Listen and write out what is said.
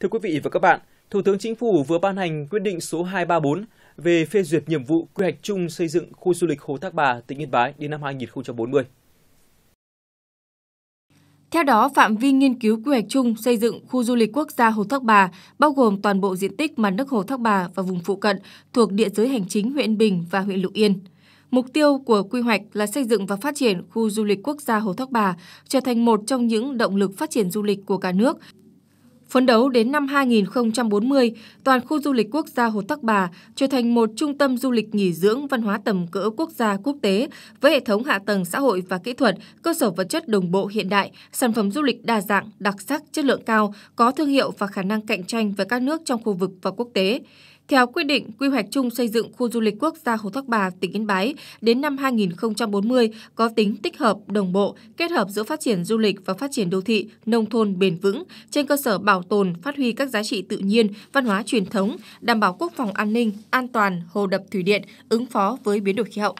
Thưa quý vị và các bạn, Thủ tướng Chính phủ vừa ban hành quyết định số 234 về phê duyệt nhiệm vụ quy hoạch chung xây dựng khu du lịch Hồ Thác Bà, tỉnh Yên Bái đến năm 2040. Theo đó, phạm vi nghiên cứu quy hoạch chung xây dựng khu du lịch quốc gia Hồ Thác Bà bao gồm toàn bộ diện tích mặt nước Hồ Thác Bà và vùng phụ cận thuộc địa giới hành chính huyện Bình và huyện Lục Yên. Mục tiêu của quy hoạch là xây dựng và phát triển khu du lịch quốc gia Hồ Thác Bà trở thành một trong những động lực phát triển du lịch của cả nước, Phấn đấu đến năm 2040, toàn khu du lịch quốc gia Hồ Tắc Bà trở thành một trung tâm du lịch nghỉ dưỡng văn hóa tầm cỡ quốc gia quốc tế với hệ thống hạ tầng xã hội và kỹ thuật, cơ sở vật chất đồng bộ hiện đại, sản phẩm du lịch đa dạng, đặc sắc, chất lượng cao, có thương hiệu và khả năng cạnh tranh với các nước trong khu vực và quốc tế. Theo quyết định quy hoạch chung xây dựng khu du lịch quốc gia Hồ Thác Bà, tỉnh Yên Bái đến năm 2040 có tính tích hợp, đồng bộ, kết hợp giữa phát triển du lịch và phát triển đô thị, nông thôn bền vững trên cơ sở bảo tồn, phát huy các giá trị tự nhiên, văn hóa truyền thống, đảm bảo quốc phòng an ninh, an toàn hồ đập thủy điện, ứng phó với biến đổi khí hậu.